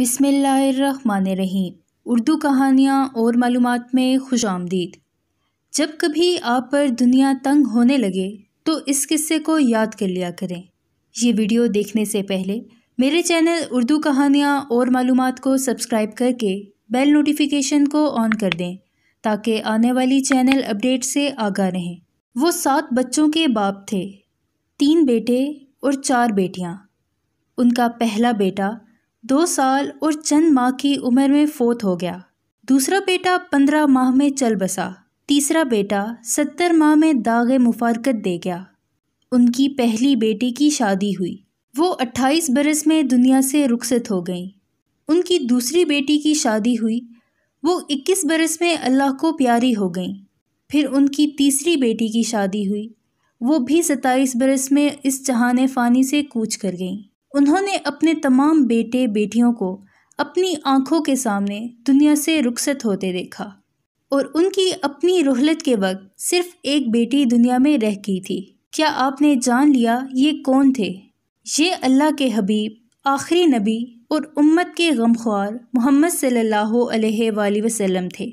रही उर्दू कहानियाँ और मालूम में खुश आमदीद जब कभी आप पर दुनिया तंग होने लगे तो इस किस्से को याद कर लिया करें ये वीडियो देखने से पहले मेरे चैनल उर्दू कहानियाँ और मालूम को सब्सक्राइब करके बेल नोटिफिकेशन को ऑन कर दें ताकि आने वाली चैनल अपडेट से आगा रहें वो सात बच्चों के बाप थे तीन बेटे और चार बेटियाँ उनका पहला बेटा दो साल और चंद माह की उम्र में फोत हो गया दूसरा बेटा पंद्रह माह में चल बसा तीसरा बेटा सत्तर माह में दाग मुफारकत दे गया उनकी पहली बेटी की शादी हुई वो अट्ठाईस बरस में दुनिया से रुखसत हो गई उनकी दूसरी बेटी की शादी हुई वो इक्कीस बरस में अल्लाह को प्यारी हो गई फिर उनकी तीसरी बेटी की शादी हुई वो भी सत्ताईस बरस में इस जहान फ़ानी से कूच कर गईं उन्होंने अपने तमाम बेटे बेटियों को अपनी आंखों के सामने दुनिया से रुखसत होते देखा और उनकी अपनी रोहलत के वक्त सिर्फ एक बेटी दुनिया में रह गई थी क्या आपने जान लिया ये कौन थे ये अल्लाह के हबीब आखिरी नबी और उम्मत के गमख्वार मोहम्मद सल्ला वसलम थे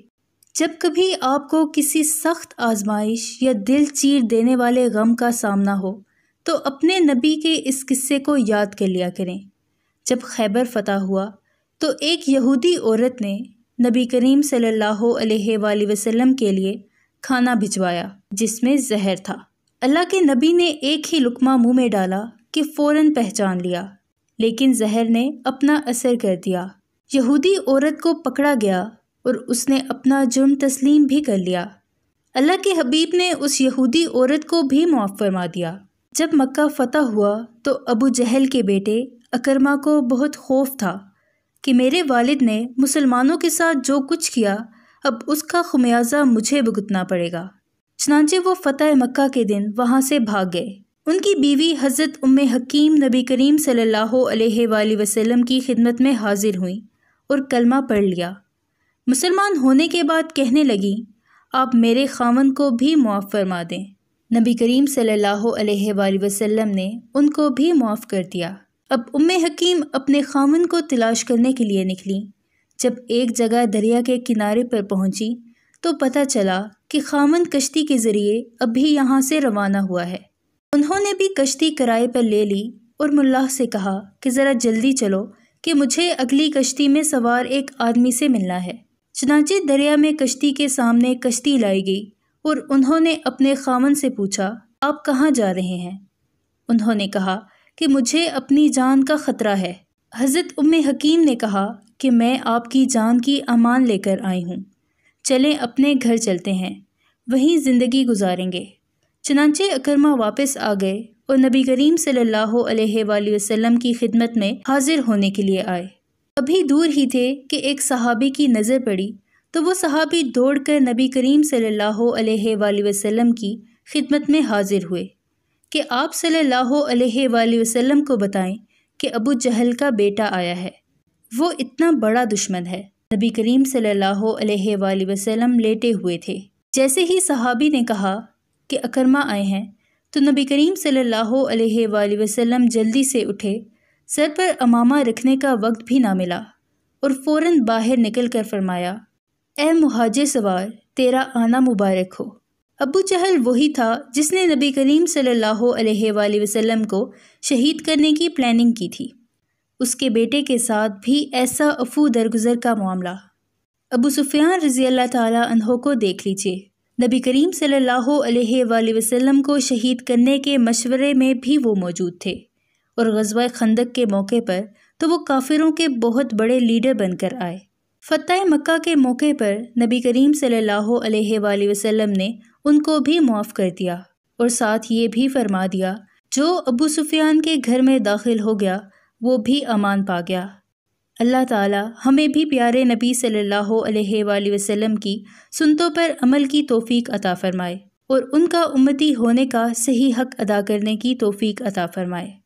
जब कभी आपको किसी सख्त आजमाइश या दिल चीर देने वाले गम का सामना हो तो अपने नबी के इस किस्से को याद कर लिया करें जब खैबर फतह हुआ तो एक यहूदी औरत ने नबी करीम सल्लल्लाहु अलैहि वसल्लम के लिए खाना भिजवाया जिसमें जहर था अल्लाह के नबी ने एक ही लुकमा मुंह में डाला कि फ़ौर पहचान लिया लेकिन जहर ने अपना असर कर दिया यहूदी औरत को पकड़ा गया और उसने अपना जुर्म तस्लीम भी कर लिया अल्लाह के हबीब ने उस यहूदी औरत को भी मुआफ़ फरमा दिया जब मक्का फ़तह हुआ तो अबू जहल के बेटे अकरमा को बहुत खौफ था कि मेरे वालिद ने मुसलमानों के साथ जो कुछ किया अब उसका खमियाजा मुझे भुगतना पड़ेगा चनानचे वो फ़तह मक्का के दिन वहाँ से भाग गए उनकी बीवी हज़रत उम हकीम नबी करीम सल्लल्लाहु अलैहि वसल्लम की खिदमत में हाजिर हुई और कलमा पढ़ लिया मुसलमान होने के बाद कहने लगी आप मेरे खावन को भी मुआफ़ फरमा दें नबी करीम सल्लल्लाहु अलैहि वसल्लम ने उनको भी माफ़ कर दिया अब उम हकीम अपने खामन को तलाश करने के लिए निकली जब एक जगह दरिया के किनारे पर पहुंची तो पता चला कि खामन कश्ती के ज़रिए अभी यहाँ से रवाना हुआ है उन्होंने भी कश्ती किराए पर ले ली और मुल्ला से कहा कि ज़रा जल्दी चलो कि मुझे अगली कश्ती में सवार एक आदमी से मिलना है चनाचे दरिया में कश्ती के सामने कश्ती लाई गई और उन्होंने अपने खामन से पूछा आप कहाँ जा रहे हैं उन्होंने कहा कि मुझे अपनी जान का ख़तरा है हज़रत उम हकीम ने कहा कि मैं आपकी जान की अमान लेकर आई हूँ चलें अपने घर चलते हैं वहीं ज़िंदगी गुजारेंगे चनाचे अकरमा वापस आ गए और नबी करीम सल्लल्लाहु अलैहि वसल्लम की खिदमत में हाजिर होने के लिए आए अभी दूर ही थे कि एक सहाबी की नज़र पड़ी तो वो सहाबी दौड़कर नबी करीम सल्लल्लाहु अलैहि वसल्लम की खिदमत में हाजिर हुए कि आप सल्लल्लाहु अलैहि वसल्लम को बताएं कि अबू जहल का बेटा आया है वो इतना बड़ा दुश्मन है नबी करीम सल्लल्लाहु अलैहि वसल्लम लेटे हुए थे जैसे ही सहाबी ने कहा कि अकरमा आए हैं तो नबी करीम सल्लल्लाहु अलैहि वसल्लम जल्दी से उठे सर पर अमामा रखने का वक्त भी ना मिला और फ़ौर बाहर निकल कर फरमाया ए मुहाजे सवार तेरा आना मुबारक हो अबू चहल वही था जिसने नबी करीम सल्लल्लाहु अलैहि वसल्लम को शहीद करने की प्लानिंग की थी उसके बेटे के साथ भी ऐसा अफू दरगुजर का मामला अबू सुफियान रज़ी अल्लाह तहों को देख लीजिए नबी करीम सल्लल्लाहु अलैहि वसल्लम को शहीद करने के मशवरे में भी वो मौजूद थे और गजवा खंदक के मौके पर तो वो काफिरों के बहुत बड़े लीडर बनकर आए फ़तह मक्का के मौके पर नबी करीम सल्लल्लाहु अलैहि वसल्लम ने उनको भी मुआफ़ कर दिया और साथ ये भी फरमा दिया जो अबू सुफियान के घर में दाखिल हो गया वो भी अमान पा गया अल्लाह ताला हमें भी प्यारे नबी सल्लल्लाहु अलैहि वसल्लम की सुनतों पर अमल की तोफ़ी अता फ़रमाए और उनका उम्मती होने का सही हक अदा करने की तोफ़ी अता फ़रमाए